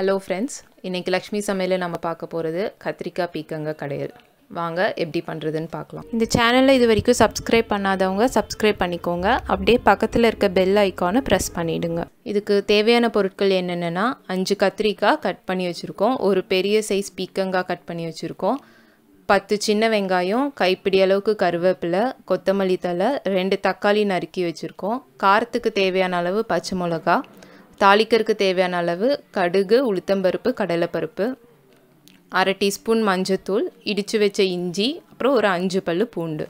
hello friends இன்னைக்கு லக்ஷ்மி சமையலில் நம்ம பார்க்க போகிறது கத்திரிக்காய் பீக்கங்க கடையில் வாங்க எப்படி பண்ணுறதுன்னு பார்க்கலாம் இந்த சேனலில் இது வரைக்கும் சப்ஸ்கிரைப் பண்ணாதவங்க சப்ஸ்கிரைப் பண்ணிக்கோங்க அப்படியே பக்கத்தில் இருக்க பெல் ஐக்கானை ப்ரெஸ் பண்ணிவிடுங்க இதுக்கு தேவையான பொருட்கள் என்னென்னா அஞ்சு கத்திரிக்காய் கட் பண்ணி வச்சுருக்கோம் ஒரு பெரிய சைஸ் பீக்கங்காய் கட் பண்ணி வச்சுருக்கோம் பத்து சின்ன வெங்காயம் கைப்பிடி அளவுக்கு கருவேப்பிலை கொத்தமல்லி தலை ரெண்டு தக்காளி நறுக்கி வச்சுருக்கோம் காரத்துக்கு தேவையான அளவு பச்சை மிளகா தாளிக்கிறதுக்கு தேவையான அளவு கடுகு உளுத்தம்பருப்பு கடலைப்பருப்பு அரை டீஸ்பூன் மஞ்சத்தூள் இடித்து வச்ச இஞ்சி அப்புறம் ஒரு அஞ்சு பல் பூண்டு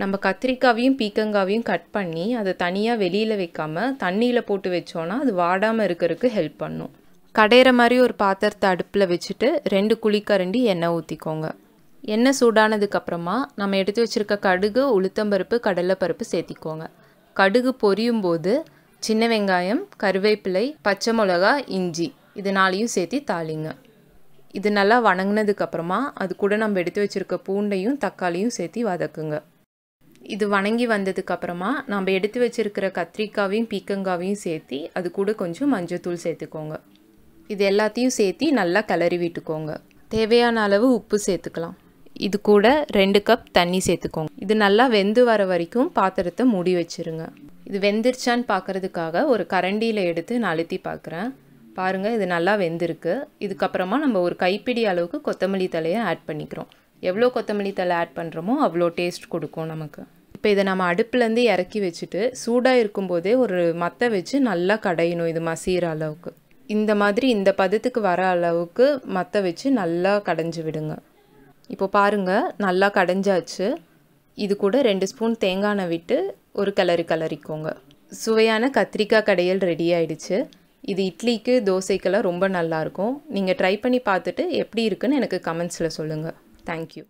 நம்ம கத்திரிக்காவையும் பீக்கங்காவையும் கட் பண்ணி அதை தனியாக வெளியில் வைக்காமல் தண்ணியில் போட்டு வச்சோன்னா அது வாடாமல் இருக்கிறதுக்கு ஹெல்ப் பண்ணும் கடையிற மாதிரி ஒரு பாத்திரத்தை அடுப்பில் வச்சுட்டு ரெண்டு குழிக்கரண்டி எண்ணெய் ஊற்றிக்கோங்க எண்ணெய் சூடானதுக்கப்புறமா நம்ம எடுத்து வச்சுருக்க கடுகு உளுத்தம்பருப்பு கடலைப்பருப்பு சேர்த்திக்கோங்க கடுகு பொரியும் போது சின்ன வெங்காயம் கருவேப்பிலை பச்சை மிளகா இஞ்சி இது நாளையும் சேர்த்து தாளிங்க இது நல்லா வணங்கினதுக்கப்புறமா அது கூட நம்ம எடுத்து வச்சுருக்க பூண்டையும் தக்காளியும் சேர்த்து வதக்குங்க இது வணங்கி வந்ததுக்கப்புறமா நம்ம எடுத்து வச்சுருக்கிற கத்திரிக்காவையும் பீக்கங்காவையும் சேர்த்து அது கூட கொஞ்சம் தூள் சேர்த்துக்கோங்க இது எல்லாத்தையும் சேர்த்து நல்லா கிளறி விட்டுக்கோங்க தேவையான அளவு உப்பு சேர்த்துக்கலாம் இது கூட ரெண்டு கப் தண்ணி சேர்த்துக்கோங்க இது நல்லா வெந்து வர வரைக்கும் பாத்திரத்தை மூடி வச்சுருங்க இது வெந்துருச்சான்னு பார்க்குறதுக்காக ஒரு கரண்டியில் எடுத்து நான் அழுத்தி பார்க்குறேன் பாருங்கள் இது நல்லா வெந்திருக்கு இதுக்கப்புறமா நம்ம ஒரு கைப்பிடி அளவுக்கு கொத்தமல்லி தலையை ஆட் பண்ணிக்கிறோம் எவ்வளோ கொத்தமல்லி தலை ஆட் பண்ணுறோமோ அவ்வளோ டேஸ்ட் கொடுக்கும் நமக்கு இப்போ இதை நம்ம அடுப்புலேருந்து இறக்கி வச்சுட்டு சூடாக இருக்கும்போதே ஒரு மத்தை வச்சு நல்லா கடையணும் இது மசீர அளவுக்கு இந்த மாதிரி இந்த பதத்துக்கு வர அளவுக்கு மத்தை வச்சு நல்லா கடைஞ்சி விடுங்க இப்போ பாருங்கள் நல்லா கடைஞ்சாச்சு இது கூட ரெண்டு ஸ்பூன் தேங்காய் விட்டு ஒரு கலரு கலரிக்கோங்க சுவையான கத்திரிக்காய் கடையில் ரெடி ஆயிடுச்சு இது இட்லிக்கு தோசைக்கெல்லாம் ரொம்ப நல்லாயிருக்கும் நீங்கள் ட்ரை பண்ணி பார்த்துட்டு எப்படி இருக்குன்னு எனக்கு கமெண்ட்ஸில் சொல்லுங்கள் தேங்க்யூ